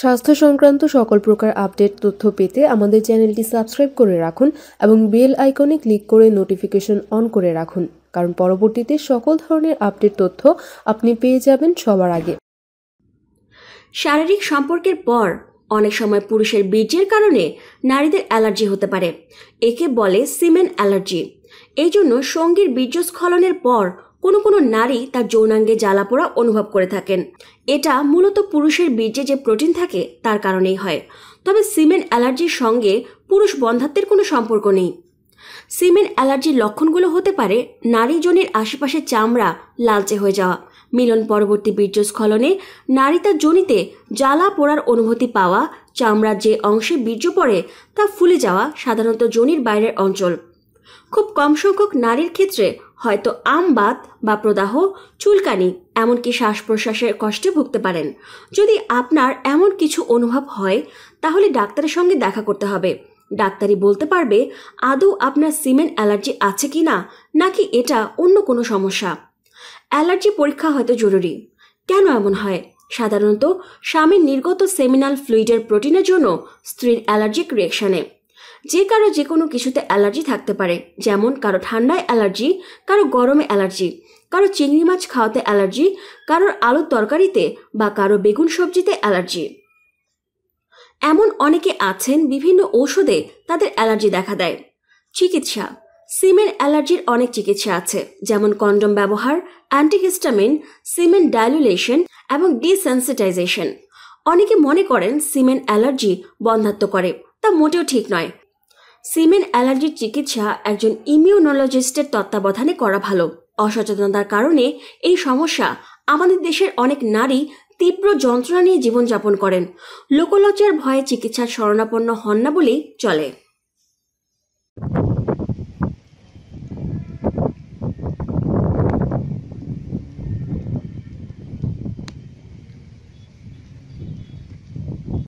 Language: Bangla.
স্বাস্থ্য সংক্রান্ত সকল প্রকার আপডেট তথ্য পেতে আমাদের চ্যানেলটি সাবস্ক্রাইব করে রাখুন এবং বেল আইকনে ক্লিক করে নোটিফিকেশন অন করে রাখুন কারণ পরবর্তীতে সকল ধরনের আপডেট তথ্য আপনি পেয়ে যাবেন সবার আগে শারীরিক সম্পর্কের পর অনেক সময় পুরুষের বীর্যের কারণে নারীদের অ্যালার্জি হতে পারে একে বলে সিমেন অ্যালার্জি এই জন্য সঙ্গীর বীর্যস্খলনের পর কোনো কোনো নারী তার যৌনাঙ্গে জ্বালা পোড়া অনুভব করে থাকেন এটা মূলত পুরুষের বীর্যে যে প্রোটিন থাকে তার কারণেই হয় তবে সিমেন্ট অ্যালার্জির সঙ্গে পুরুষ বন্ধাত্বের কোনো সম্পর্ক নেই সিমেন্ট অ্যালার্জির লক্ষণগুলো হতে পারে নারী জনির আশেপাশে চামড়া লালচে হয়ে যাওয়া মিলন পরবর্তী বীর্যস্খলনে নারী তার জনিতে জ্বালা পোড়ার অনুভূতি পাওয়া চামড়ার যে অংশে বীর্য পড়ে তা ফুলে যাওয়া সাধারণত জনির বাইরের অঞ্চল খুব কম সংখ্যক নারীর ক্ষেত্রে হয়তো আমবাত বা প্রদাহ চুলকানি এমনকি শ্বাস প্রশ্বাসের কষ্টে ভুগতে পারেন যদি আপনার এমন কিছু অনুভব হয় তাহলে ডাক্তারের সঙ্গে দেখা করতে হবে ডাক্তারই বলতে পারবে আদৌ আপনার সিমেন্ট অ্যালার্জি আছে কি না নাকি এটা অন্য কোনো সমস্যা অ্যালার্জি পরীক্ষা হয়তো জরুরি কেন এমন হয় সাধারণত স্বামীর নির্গত সেমিনাল ফ্লুইডের প্রোটিনের জন্য স্ত্রীর অ্যালার্জিক রিয়েকশানে যে কারো যে কোনো কিছুতে অ্যালার্জি থাকতে পারে যেমন কারো ঠান্ডায় অ্যালার্জি কারো গরমে অ্যালার্জি কারো চিংড়ি মাছ খাওয়াতে অ্যালার্জি কারোর আলুর তরকারিতে বা কারো বেগুন সবজিতে অ্যালার্জি এমন অনেকে আছেন বিভিন্ন ঔষধে তাদের অ্যালার্জি দেখা দেয় চিকিৎসা সিমেন্ট অ্যালার্জির অনেক চিকিৎসা আছে যেমন কন্ডম ব্যবহার অ্যান্টিহিস্টামিন সিমেন ডাইলুলেশন এবং ডিসেন্সিটাইজেশন অনেকে মনে করেন সিমেন অ্যালার্জি বন্ধাত্ম করে তা মোটেও ঠিক নয় সিমেন অ্যালার্জির চিকিৎসা একজন ইমিউনোলজিস্টের তত্ত্বাবধানে করা ভালো অসচেতনতার কারণে এই সমস্যা আমাদের দেশের অনেক নারী তীব্র যন্ত্রণা নিয়ে জীবনযাপন করেন লোকলজ্জার ভয়ে চিকিৎসার শরণাপন্ন হন না বলেই চলে